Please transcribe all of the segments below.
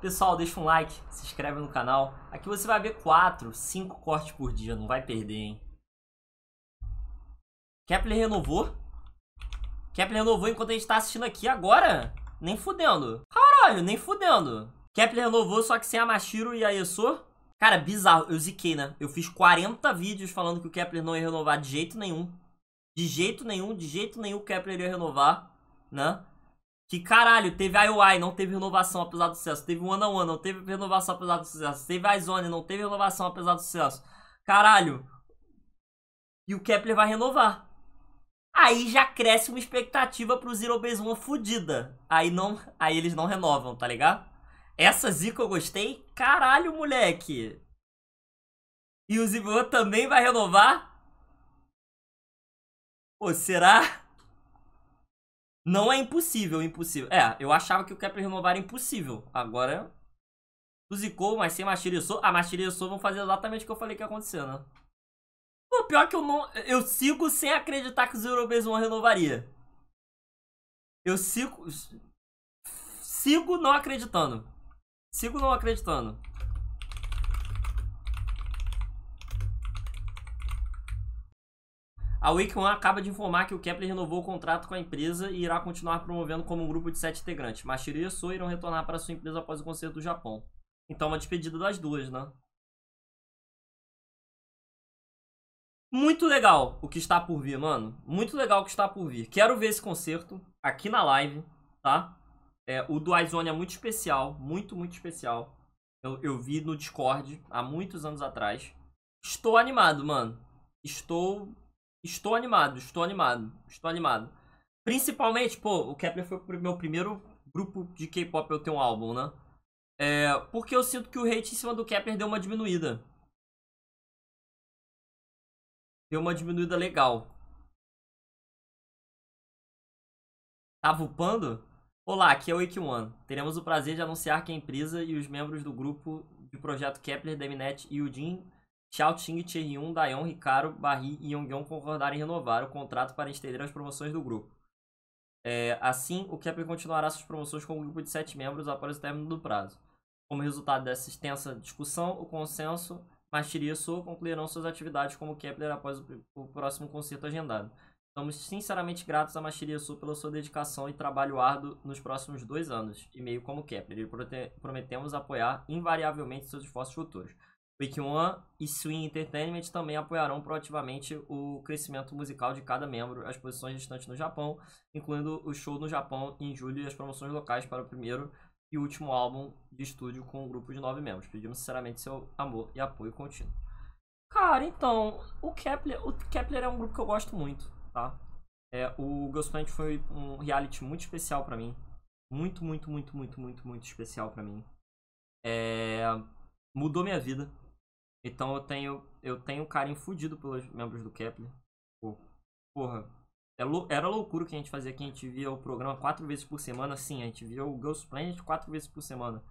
Pessoal, deixa um like, se inscreve no canal. Aqui você vai ver 4, 5 cortes por dia, não vai perder, hein? Kepler renovou? Kepler renovou enquanto a gente tá assistindo aqui agora? Nem fudendo. Caralho, nem fudendo. Kepler renovou, só que sem a Mashiro e a Yasuo. Cara, bizarro. Eu ziquei, né? Eu fiz 40 vídeos falando que o Kepler não ia renovar de jeito nenhum. De jeito nenhum, de jeito nenhum o Kepler ia renovar, né? Que caralho, teve a não teve renovação apesar do sucesso. Teve One on One, não teve renovação apesar do sucesso. Teve a não teve renovação apesar do sucesso. Caralho. E o Kepler vai renovar. Aí já cresce uma expectativa pro Zero Base One fodida. Aí não, aí eles não renovam, tá ligado? Essa zica eu gostei. Caralho, moleque. E o Zibo também vai renovar? Pô, será? Não é impossível, impossível. É, eu achava que o Kepler renovar era impossível. Agora, o Zico, mas sem Machiri Sou. Ah, Machiri Sou vão fazer exatamente o que eu falei que ia acontecer, né? Pô, pior que eu não... Eu sigo sem acreditar que os europeus vão renovaria. Eu sigo... Sigo não acreditando. Sigo não acreditando. A One acaba de informar que o Kepler renovou o contrato com a empresa e irá continuar promovendo como um grupo de sete integrantes. Mashiro e Yasuo irão retornar para sua empresa após o concerto do Japão. Então, uma despedida das duas, né? Muito legal o que está por vir, mano. Muito legal o que está por vir. Quero ver esse concerto aqui na live, tá? É, o do iZone é muito especial, muito, muito especial. Eu, eu vi no Discord há muitos anos atrás. Estou animado, mano. Estou Estou animado, estou animado, estou animado. Principalmente, pô, o Kepler foi o meu primeiro grupo de K-pop eu ter um álbum, né? É, porque eu sinto que o hate em cima do Kepler deu uma diminuída. Deu uma diminuída legal. Tá vupando? Olá, aqui é o Wake One. Teremos o prazer de anunciar que a empresa e os membros do grupo de projeto Kepler Deminet e o Xiao Ting, Thierry Dayon, Ricaro, Barry e Yongyong concordaram em renovar o contrato para estender as promoções do grupo. É, assim, o Kepler continuará suas promoções com um grupo de sete membros após o término do prazo. Como resultado dessa extensa discussão, o consenso Masteria e concluirão suas atividades como Kepler após o, o próximo concerto agendado. Estamos sinceramente gratos a Masteria Sul pela sua dedicação e trabalho árduo nos próximos dois anos e meio como Kepler e prometemos apoiar invariavelmente seus esforços futuros. Week One e Swing Entertainment também apoiarão proativamente o crescimento musical de cada membro, as posições restantes no Japão, incluindo o show no Japão em julho e as promoções locais para o primeiro e último álbum de estúdio com um grupo de nove membros. Pedimos sinceramente seu amor e apoio contínuo. Cara, então, o Kepler, o Kepler é um grupo que eu gosto muito, tá? É, o Ghost Planet foi um reality muito especial para mim. Muito, muito, muito, muito, muito, muito especial para mim. É, mudou minha vida, então eu tenho eu tenho um carinho fudido pelos membros do Kepler. Porra, é era loucura o que a gente fazia aqui. A gente via o programa quatro vezes por semana, sim. A gente via o Ghost Planet quatro vezes por semana.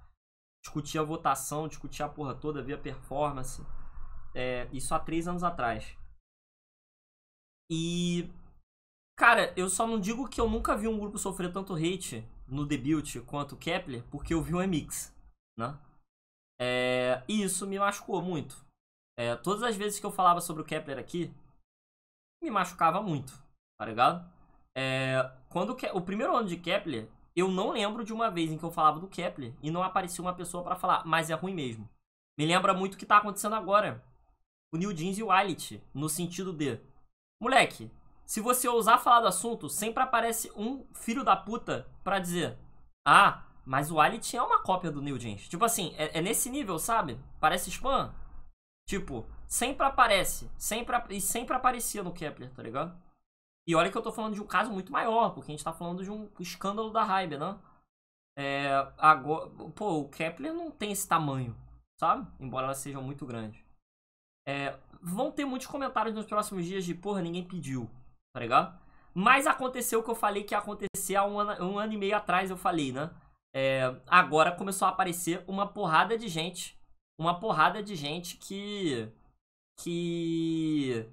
Discutia a votação, discutia a porra toda, via performance. É, isso há três anos atrás. E. Cara, eu só não digo que eu nunca vi um grupo sofrer tanto hate no debut quanto o Kepler, porque eu vi o um Emix, né? É, e isso me machucou muito. É, todas as vezes que eu falava sobre o Kepler aqui, me machucava muito, tá ligado? É, quando o, o, primeiro ano de Kepler, eu não lembro de uma vez em que eu falava do Kepler e não aparecia uma pessoa para falar, mas é ruim mesmo. Me lembra muito o que tá acontecendo agora. O New Jeans e o Eilert, no sentido de... Moleque, se você ousar falar do assunto, sempre aparece um filho da puta pra dizer Ah, mas o Alien é uma cópia do Neil James. Tipo assim, é, é nesse nível, sabe? Parece spam. Tipo, sempre aparece. Sempre, e sempre aparecia no Kepler, tá ligado? E olha que eu tô falando de um caso muito maior, porque a gente tá falando de um escândalo da Hybe, né? É, agora, pô, o Kepler não tem esse tamanho, sabe? Embora elas sejam muito grandes. É, vão ter muitos comentários nos próximos dias de, porra, ninguém pediu, tá ligado? Mas aconteceu o que eu falei que ia acontecer há um ano, um ano e meio atrás, eu falei, né? é, agora começou a aparecer uma porrada de gente. Uma porrada de gente que. que.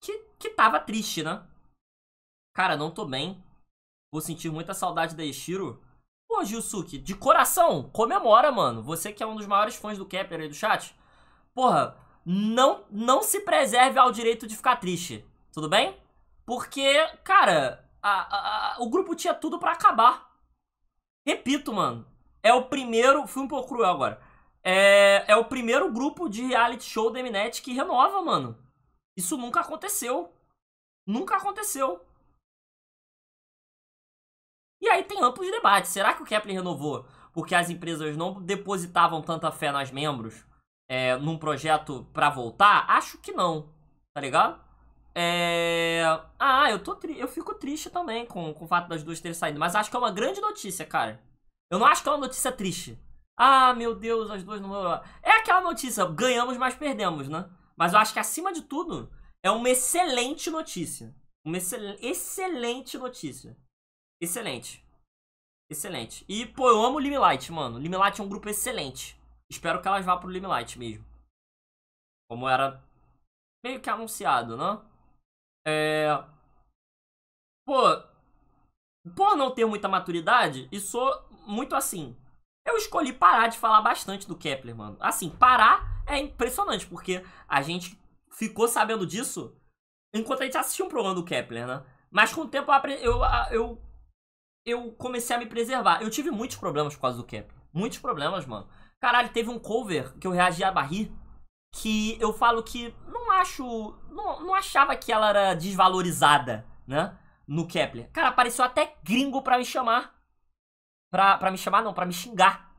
que, que tava triste, né? Cara, não tô bem. Vou sentir muita saudade da Yeshiro. Pô, Gilsuke, de coração, comemora, mano. Você que é um dos maiores fãs do Kepler aí do chat. Porra, não, não se preserve ao direito de ficar triste, tudo bem? Porque, cara, a, a, a, o grupo tinha tudo para acabar. Repito, mano. É o primeiro. Fui um pouco cruel agora. É, é o primeiro grupo de reality show da Mnet que renova, mano. Isso nunca aconteceu. Nunca aconteceu. E aí tem amplos debates. Será que o Kepler renovou porque as empresas não depositavam tanta fé nas membros é, num projeto para voltar? Acho que não. Tá ligado? É... Ah, eu, tô tri... eu fico triste também com, com o fato das duas terem saído, mas acho que é uma grande notícia, cara. Eu não acho que é uma notícia triste. Ah, meu Deus, as duas não. É aquela notícia, ganhamos, mas perdemos, né? Mas eu acho que acima de tudo, é uma excelente notícia. Uma excel... excelente notícia. Excelente. Excelente. E, pô, eu amo o Limelight, mano. Limelight é um grupo excelente. Espero que elas vá pro Limelight mesmo. Como era meio que anunciado, né? É... Pô, por não ter muita maturidade, e sou muito assim. Eu escolhi parar de falar bastante do Kepler, mano. Assim, parar é impressionante, porque a gente ficou sabendo disso enquanto a gente assistiu um programa do Kepler, né? Mas com o tempo eu, eu, eu comecei a me preservar. Eu tive muitos problemas por causa do Kepler. Muitos problemas, mano. Caralho, teve um cover que eu reagi a Barry que eu falo que acho. Não, não achava que ela era desvalorizada, né? No Kepler. Cara, apareceu até gringo pra me chamar. Pra, pra me chamar, não, pra me xingar.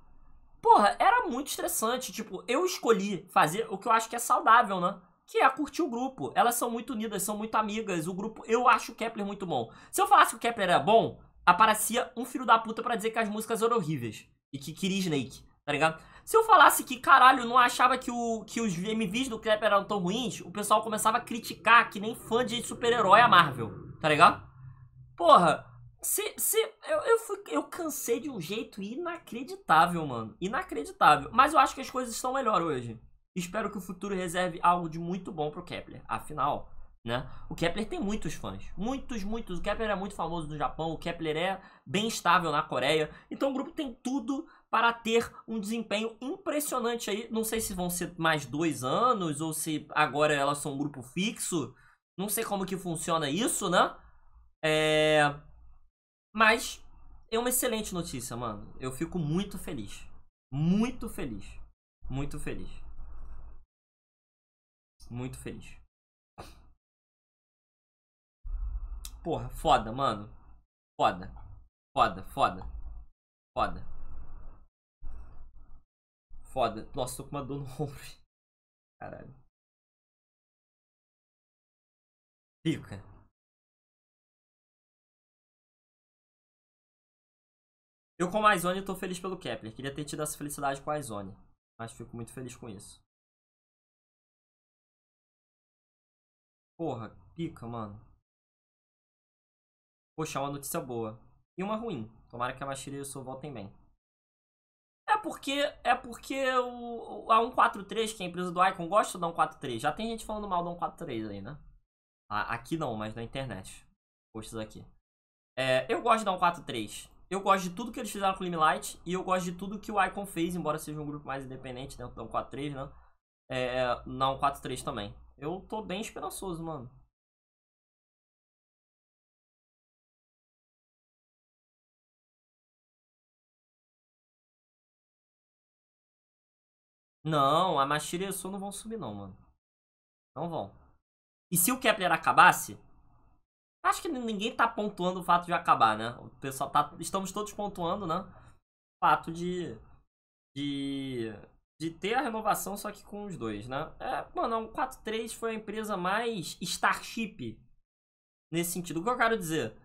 Porra, era muito estressante. Tipo, eu escolhi fazer o que eu acho que é saudável, né? que é curtir o grupo. Elas são muito unidas, são muito amigas. O grupo, eu acho o Kepler muito bom. Se eu falasse que o Kepler era bom, aparecia um filho da puta para dizer que as músicas eram horríveis e que queria Snake, tá ligado? Se eu falasse que, caralho, não achava que, o, que os MVs do Kepler eram tão ruins, o pessoal começava a criticar que nem fã de super-herói a Marvel, tá ligado? Porra, se, se, eu, eu, fui, eu cansei de um jeito inacreditável, mano. Inacreditável. Mas eu acho que as coisas estão melhor hoje. Espero que o futuro reserve algo de muito bom pro Kepler. Afinal, né? O Kepler tem muitos fãs. Muitos, muitos. O Kepler é muito famoso no Japão. O Kepler é bem estável na Coreia. Então o grupo tem tudo para ter um desempenho impressionante aí. Não sei se vão ser mais dois anos ou se agora elas são um grupo fixo. Não sei como que funciona isso, né? É... Mas é uma excelente notícia, mano. Eu fico muito feliz. Muito feliz. Muito feliz. Muito feliz. Porra, foda, mano. Foda. Foda, foda. Foda foda. Nossa, tô com uma dor no ombro. Caralho. Pica. Eu com a Zone tô feliz pelo Kepler. Queria ter tido essa felicidade com a Zone. Mas fico muito feliz com isso. Porra, pica, mano. Poxa, é uma notícia boa. E uma ruim. Tomara que a Mashira e o Sou voltem bem porque é porque o, a 143, que é a empresa do Icon, gosta da 143. Já tem gente falando mal da 143 aí, né? Aqui não, mas na internet. Postos aqui. É, eu gosto da 143. Eu gosto de tudo que eles fizeram com o Limelight e eu gosto de tudo que o Icon fez, embora seja um grupo mais independente dentro da 143, né? É, é na 143 também. Eu tô bem esperançoso, mano. Não, a Mashira e o Sou não vão subir não, mano. Não vão. E se o Kepler acabasse... Acho que ninguém tá pontuando o fato de acabar, né? O pessoal tá... Estamos todos pontuando, né? O fato de... De... De ter a renovação, só que com os dois, né? É, mano, é o 4-3 foi a empresa mais Starship nesse sentido. O que eu quero dizer?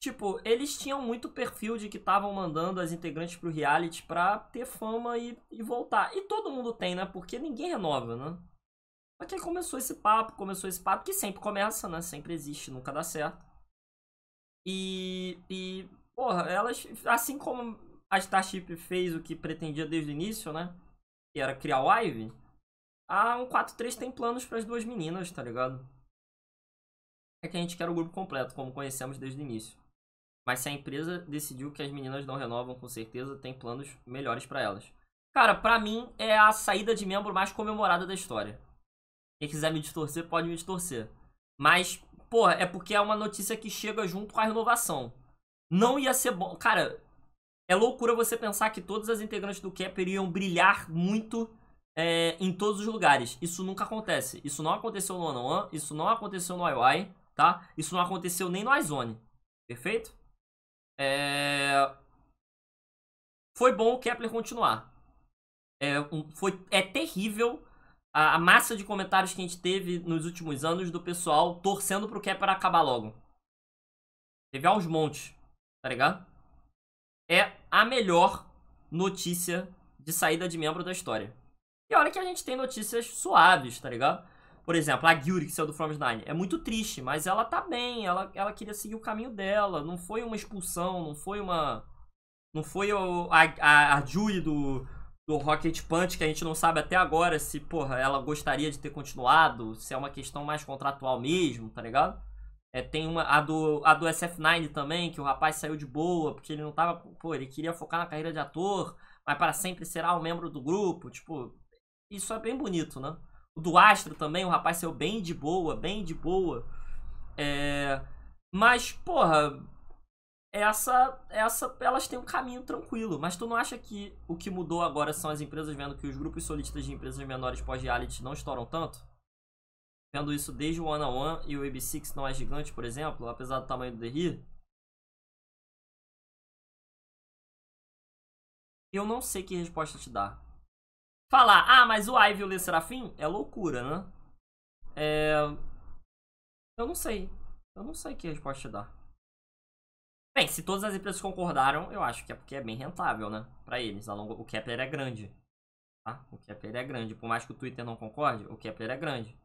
Tipo, eles tinham muito perfil de que estavam mandando as integrantes pro reality pra ter fama e, e voltar. E todo mundo tem, né? Porque ninguém renova, né? Só que aí começou esse papo, começou esse papo, que sempre começa, né? Sempre existe, nunca dá certo. E. E. Porra, elas. Assim como a Starship fez o que pretendia desde o início, né? Que era criar o Ivy. A 143 tem planos para as duas meninas, tá ligado? É que a gente quer o grupo completo, como conhecemos desde o início. Mas se a empresa decidiu que as meninas não renovam, com certeza tem planos melhores para elas. Cara, pra mim é a saída de membro mais comemorada da história. Quem quiser me distorcer, pode me distorcer. Mas, porra, é porque é uma notícia que chega junto com a renovação. Não ia ser bom. Cara, é loucura você pensar que todas as integrantes do Kepler iriam brilhar muito é, em todos os lugares. Isso nunca acontece. Isso não aconteceu no One, -on isso não aconteceu no IY, tá? Isso não aconteceu nem no iZone. Perfeito? É... Foi bom o Kepler continuar. É, um, foi, é terrível a, a, massa de comentários que a gente teve nos últimos anos do pessoal torcendo pro Kepler acabar logo. Teve aos montes, tá ligado? É a melhor notícia de saída de membro da história. E olha que a gente tem notícias suaves, tá ligado? Por exemplo, a Gyuri, que saiu do From Nine, é muito triste, mas ela tá bem, ela, ela queria seguir o caminho dela, não foi uma expulsão, não foi uma... Não foi o, a, a, a Julie do, do Rocket Punch, que a gente não sabe até agora se, porra, ela gostaria de ter continuado, se é uma questão mais contratual mesmo, tá ligado? É, tem uma, a do, a do SF9 também, que o rapaz saiu de boa, porque ele não tava, pô, ele queria focar na carreira de ator, mas para sempre será um membro do grupo, tipo, isso é bem bonito, né? O do Astro também, o rapaz saiu bem de boa, bem de boa. É... Mas, porra, essa, essa, elas têm um caminho tranquilo. Mas tu não acha que o que mudou agora são as empresas vendo que os grupos solistas de empresas menores pós-reality não estouram tanto? Vendo isso desde o One on One e o AB6 não é gigante, por exemplo, apesar do tamanho do The Eu não sei que resposta te dar. Falar, ah, mas o Ivy e o Le Serafim é loucura, né? É... Eu não sei. Eu não sei que resposta dar. Bem, se todas as empresas concordaram, eu acho que é porque é bem rentável, né? Pra eles. Longo... O Kepler é grande. Tá? O Kepler é grande. Por mais que o Twitter não concorde, o Kepler é grande.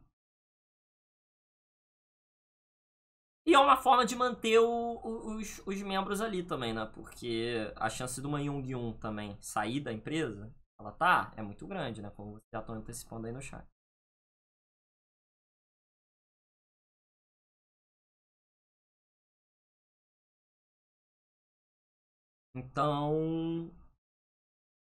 E é uma forma de manter o, os, os membros ali também, né? Porque a chance de uma Yung-1 também sair da empresa ela tá, é muito grande, né? Como vocês já estão antecipando aí no chat. Então,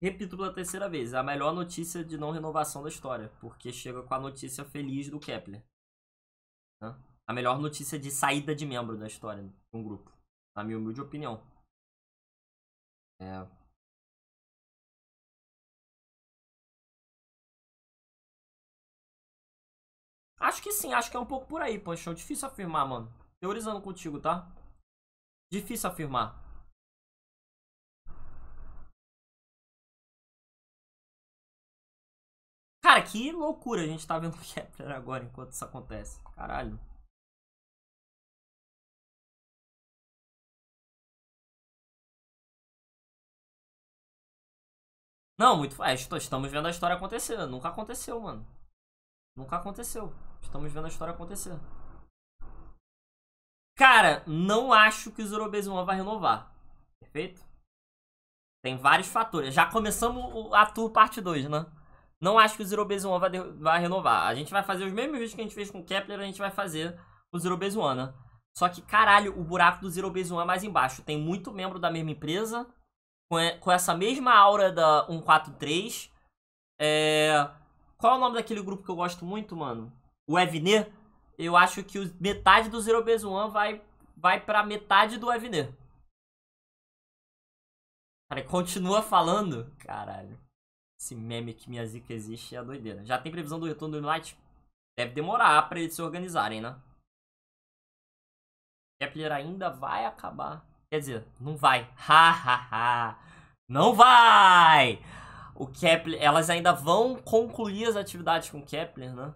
repito pela terceira vez, a melhor notícia de não renovação da história, porque chega com a notícia feliz do Kepler. Né? A melhor notícia de saída de membro da história de um grupo, na minha humilde opinião. É, Acho que sim, acho que é um pouco por aí, Panchão. É difícil afirmar, mano. Teorizando contigo, tá? Difícil afirmar. Cara, que loucura a gente tá vendo o Kepler agora enquanto isso acontece. Caralho. Não, muito. É, estamos vendo a história acontecendo. Nunca aconteceu, mano. Nunca aconteceu. Estamos vendo a história acontecer. Cara, não acho que o Zorobezumon vai renovar. Perfeito? Tem vários fatores. Já começamos a Tour Parte 2, né? Não acho que o Zerobezumon vai, vai renovar. A gente vai fazer os mesmos vídeos que a gente fez com o Kepler, a gente vai fazer o Zerobezumon, né? Só que, caralho, o buraco do Zerobezumon é mais embaixo. Tem muito membro da mesma empresa, com, com essa mesma aura da 143. É... Qual é o nome daquele grupo que eu gosto muito, mano? o Evner, eu acho que metade do Zero Base One vai, vai pra metade do Evner. Cara, continua falando. Caralho. Esse meme que minha zica existe é a doideira. Já tem previsão do retorno do Light? Deve demorar pra eles se organizarem, né? Kepler ainda vai acabar. Quer dizer, não vai. Ha, ha, ha. Não vai! O Kepler, elas ainda vão concluir as atividades com Kepler, né?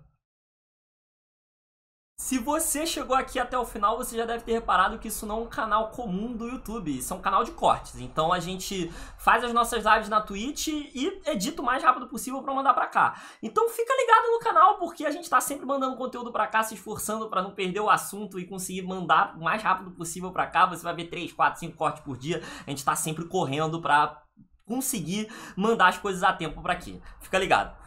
Se você chegou aqui até o final, você já deve ter reparado que isso não é um canal comum do YouTube, isso é um canal de cortes. Então a gente faz as nossas lives na Twitch e edita o mais rápido possível para mandar para cá. Então fica ligado no canal porque a gente tá sempre mandando conteúdo para cá, se esforçando para não perder o assunto e conseguir mandar o mais rápido possível para cá. Você vai ver 3, 4, 5 cortes por dia. A gente tá sempre correndo para conseguir mandar as coisas a tempo para aqui. Fica ligado.